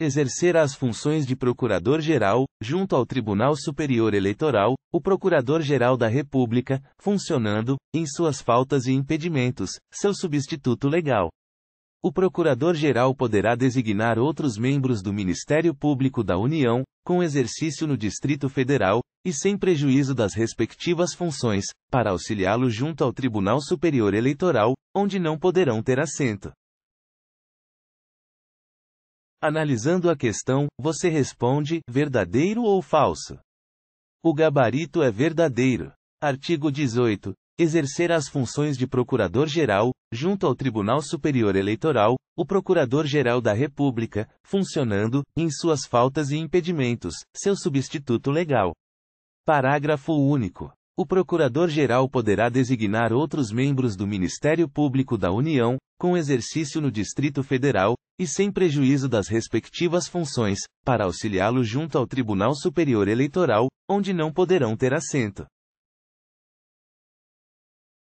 exercerá as funções de Procurador-Geral, junto ao Tribunal Superior Eleitoral, o Procurador-Geral da República, funcionando, em suas faltas e impedimentos, seu substituto legal. O Procurador-Geral poderá designar outros membros do Ministério Público da União, com exercício no Distrito Federal, e sem prejuízo das respectivas funções, para auxiliá-lo junto ao Tribunal Superior Eleitoral, onde não poderão ter assento. Analisando a questão, você responde: verdadeiro ou falso? O gabarito é verdadeiro. Artigo 18. Exercer as funções de Procurador-Geral, junto ao Tribunal Superior Eleitoral, o Procurador-Geral da República, funcionando, em suas faltas e impedimentos, seu substituto legal. Parágrafo único o Procurador-Geral poderá designar outros membros do Ministério Público da União, com exercício no Distrito Federal, e sem prejuízo das respectivas funções, para auxiliá-lo junto ao Tribunal Superior Eleitoral, onde não poderão ter assento.